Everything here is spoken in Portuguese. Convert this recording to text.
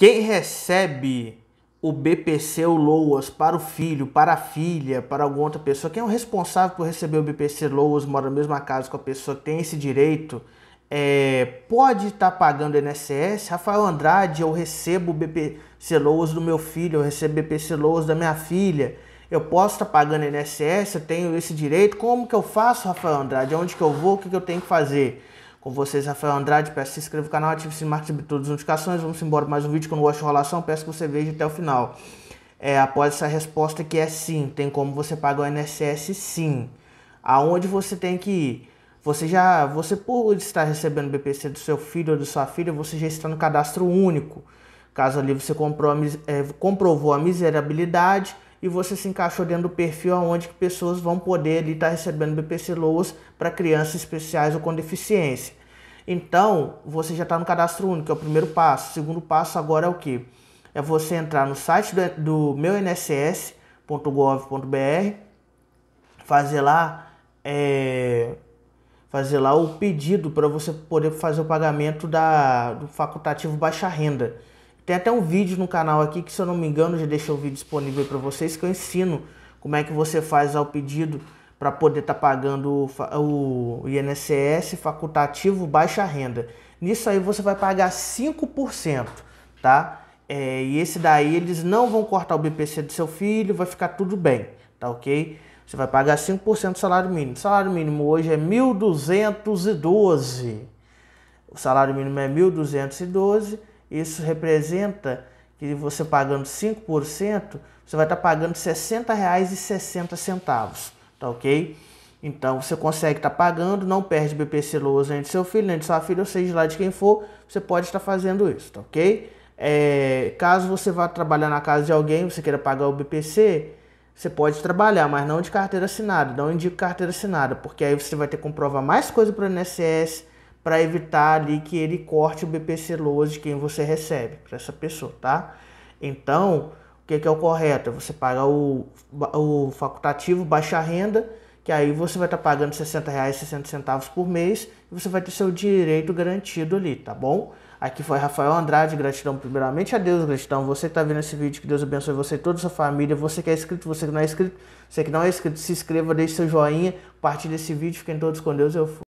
Quem recebe o BPC ou LOAS para o filho, para a filha, para alguma outra pessoa, quem é o responsável por receber o BPC LOAS, mora na mesma casa com a pessoa tem esse direito, é, pode estar tá pagando INSS? Rafael Andrade, eu recebo o BPC LOAS do meu filho, eu recebo o BPC LOAS da minha filha, eu posso estar tá pagando INSS, eu tenho esse direito, como que eu faço, Rafael Andrade? Aonde que eu vou, o que, que eu tenho que fazer? com vocês, Rafael Andrade. Peço que se inscreva no canal, ative sininho marketing de todas as notificações. Vamos embora mais um vídeo que eu não gosto de enrolação. Peço que você veja até o final. É, após essa resposta que é sim, tem como você pagar o INSS sim. Aonde você tem que ir? Você já, você por estar recebendo o BPC do seu filho ou da sua filha, você já está no cadastro único. Caso ali você comprou, é, comprovou a miserabilidade e você se encaixou dentro do perfil onde pessoas vão poder ali estar recebendo BPC Loas para crianças especiais ou com deficiência. Então, você já está no cadastro único, é o primeiro passo. O segundo passo agora é o que? É você entrar no site do, do fazer lá é, fazer lá o pedido para você poder fazer o pagamento da, do facultativo baixa renda. Tem até um vídeo no canal aqui que, se eu não me engano, já deixei o vídeo disponível para vocês que eu ensino como é que você faz o pedido para poder estar tá pagando o, INSS facultativo baixa renda. Nisso aí você vai pagar 5%, tá? É, e esse daí eles não vão cortar o BPC do seu filho, vai ficar tudo bem, tá ok? Você vai pagar 5% do salário mínimo. O salário mínimo hoje é 1.212. O salário mínimo é 1.212. Isso representa que você pagando 5%, você vai estar tá pagando R$ 60,60 tá ok? Então você consegue estar tá pagando, não perde BPC Loas entre seu filho, nem sua filha, ou seja lá de quem for, você pode estar tá fazendo isso, tá ok? É, caso você vá trabalhar na casa de alguém, você queira pagar o BPC, você pode trabalhar, mas não de carteira assinada, não indico carteira assinada, porque aí você vai ter que comprovar mais coisa para o INSS para evitar ali que ele corte o BPC Loas de quem você recebe, para essa pessoa, tá? Então, que, que é o correto? É você paga o, o facultativo baixa renda, que aí você vai estar tá pagando R$ 60,60 por mês e você vai ter seu direito garantido ali, tá bom? Aqui foi Rafael Andrade, gratidão primeiramente a Deus, gratidão você que está vendo esse vídeo, que Deus abençoe você e toda a sua família, você que é inscrito, você que não é inscrito, você que não é inscrito, se inscreva, deixe seu joinha, partilhe esse vídeo, fiquem todos com Deus, eu fui.